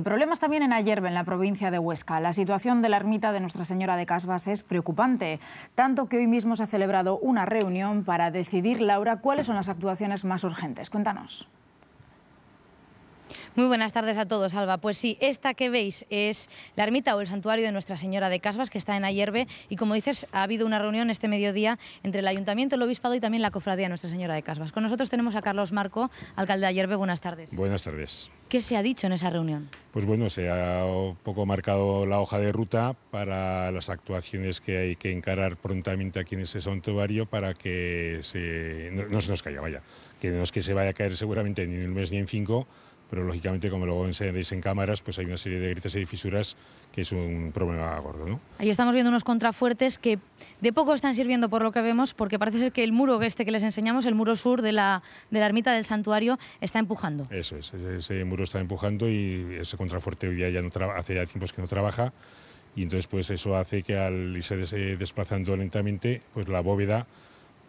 Problemas también en Ayerbe, en la provincia de Huesca. La situación de la ermita de Nuestra Señora de Casbas es preocupante, tanto que hoy mismo se ha celebrado una reunión para decidir, Laura, cuáles son las actuaciones más urgentes. Cuéntanos. Muy buenas tardes a todos, Alba. Pues sí, esta que veis es la ermita o el santuario de Nuestra Señora de Casvas, que está en Ayerbe, y como dices, ha habido una reunión este mediodía entre el Ayuntamiento, el Obispado y también la Cofradía de Nuestra Señora de Casvas. Con nosotros tenemos a Carlos Marco, alcalde de Ayerbe. Buenas tardes. Buenas tardes. ¿Qué se ha dicho en esa reunión? Pues bueno, se ha un poco marcado la hoja de ruta para las actuaciones que hay que encarar prontamente aquí en ese santuario para que no, no se nos caiga, vaya, que no es que se vaya a caer seguramente ni en un mes ni en cinco, pero lógicamente como luego enseñaréis en cámaras, pues hay una serie de grietas y fisuras que es un problema gordo. ¿no? Ahí estamos viendo unos contrafuertes que de poco están sirviendo por lo que vemos, porque parece ser que el muro este que les enseñamos, el muro sur de la, de la ermita del santuario, está empujando. Eso es, ese muro está empujando y ese contrafuerte hoy día ya no hace ya tiempos que no trabaja y entonces pues eso hace que al irse eh, desplazando lentamente, pues la bóveda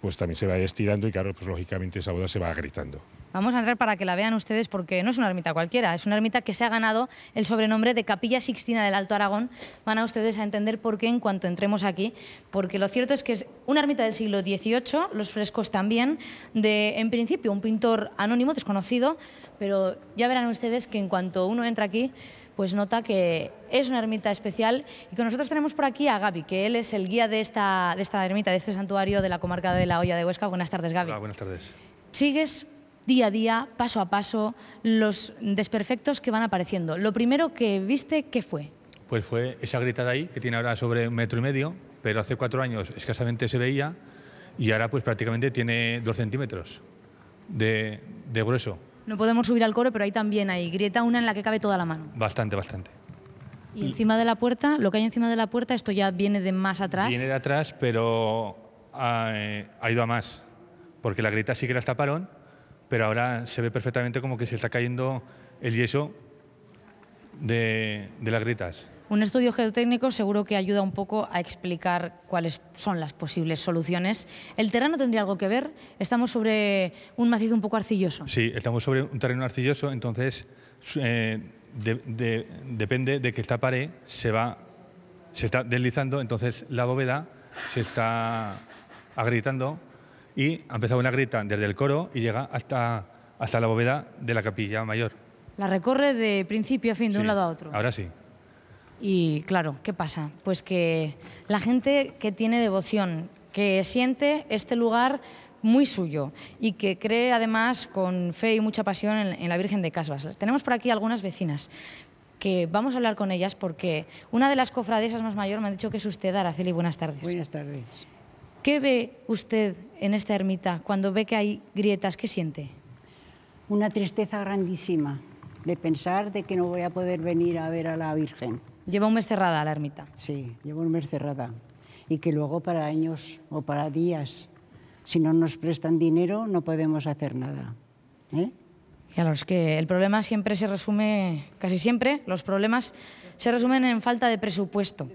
pues también se va estirando y claro, pues lógicamente esa boda se va gritando. Vamos a entrar para que la vean ustedes porque no es una ermita cualquiera, es una ermita que se ha ganado el sobrenombre de Capilla Sixtina del Alto Aragón. Van a ustedes a entender por qué en cuanto entremos aquí, porque lo cierto es que es una ermita del siglo XVIII, los frescos también, de en principio un pintor anónimo, desconocido, pero ya verán ustedes que en cuanto uno entra aquí pues nota que es una ermita especial y que nosotros tenemos por aquí a Gaby, que él es el guía de esta, esta ermita, de este santuario de la comarca de la Olla de Huesca. Buenas tardes, Gaby. Hola, buenas tardes. Sigues día a día, paso a paso, los desperfectos que van apareciendo. Lo primero que viste, ¿qué fue? Pues fue esa grieta de ahí, que tiene ahora sobre un metro y medio, pero hace cuatro años escasamente se veía y ahora pues prácticamente tiene dos centímetros de grueso. No podemos subir al coro, pero ahí también hay grieta, una en la que cabe toda la mano. Bastante, bastante. Y encima de la puerta, lo que hay encima de la puerta, esto ya viene de más atrás. Viene de atrás, pero ah, eh, ha, ido a más, porque la grieta sí que las parón, pero ahora se ve perfectamente como que se está cayendo el yeso de, de las grietas. Un estudio geotécnico seguro que ayuda un poco a explicar cuáles son las posibles soluciones. ¿El terreno tendría algo que ver? Estamos sobre un macizo un poco arcilloso. Sí, estamos sobre un terreno arcilloso, entonces eh, depende de que esta pared se va se está deslizando, entonces la bóveda se está agrietando y ha empezado una grita desde el coro y llega hasta, hasta la bóveda de la capilla mayor. La recorre de principio a fin, de un lado a otro. Ahora sí. Y claro, ¿qué pasa? Pues que la gente que tiene devoción, que siente este lugar muy suyo y que cree además con fe y mucha pasión en, la Virgen de Casbas. Tenemos por aquí algunas vecinas que vamos a hablar con ellas porque una de las cofradesas más mayor me ha dicho que es usted, Araceli. Buenas tardes. Buenas tardes. ¿Qué ve usted en esta ermita cuando ve que hay grietas? ¿Qué siente? Una tristeza grandísima de pensar de que no voy a poder venir a ver a la Virgen. Lleva un mes cerrada la ermita. Sí, lleva un mes cerrada. Y que luego para años o para días, si no nos prestan dinero, no podemos hacer nada. ¿eh? Y a los que el problema siempre se resume, casi siempre, los problemas se resumen en falta de presupuesto.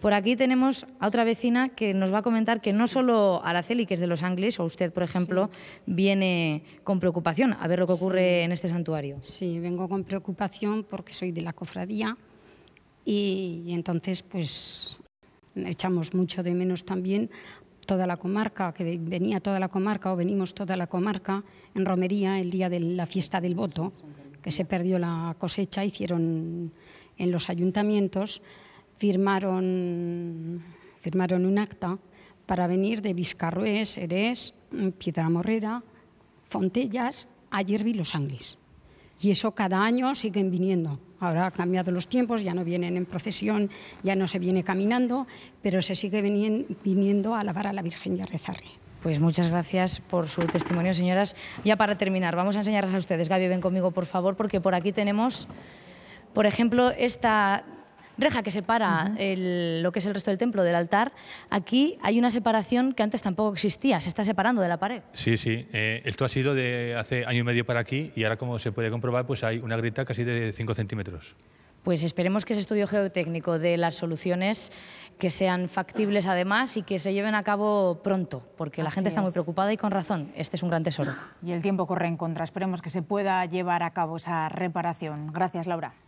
Por aquí tenemos a otra vecina que nos va a comentar que no solo Araceli, que es de Los Ángeles, o usted, por ejemplo, viene con preocupación a ver lo que ocurre en este santuario. Sí, vengo con preocupación porque soy de la cofradía y, entonces pues echamos mucho de menos también toda la comarca, que venía toda la comarca o venimos toda la comarca en romería el día de la fiesta del voto, que se perdió la cosecha, hicieron en los ayuntamientos, firmaron, firmaron un acta para venir de Vizcarrués, Piedra Morrera, Fontellas, a y Los Ángeles, Y eso cada año siguen viniendo ahora ha cambiado los tiempos, ya no vienen en procesión, ya no se viene caminando, pero se sigue viniendo a alabar a la Virgen y a rezarle. Pues muchas gracias por su testimonio, señoras. Ya para terminar, vamos a enseñarles a ustedes. Gaby, ven conmigo, por favor, porque por aquí tenemos, por ejemplo, esta reja que separa lo que es el resto del templo del altar, aquí hay una separación que antes tampoco existía, se está separando de la pared. Sí, sí, eh, esto ha sido de hace año y medio para aquí y ahora como se puede comprobar pues hay una grieta casi de 5 centímetros. Pues esperemos que ese estudio geotécnico de las soluciones que sean factibles además y que se lleven a cabo pronto, porque la gente está muy preocupada y con razón. Este es un gran tesoro. Y el tiempo corre en contra. Esperemos que se pueda llevar a cabo esa reparación. Gracias, Laura.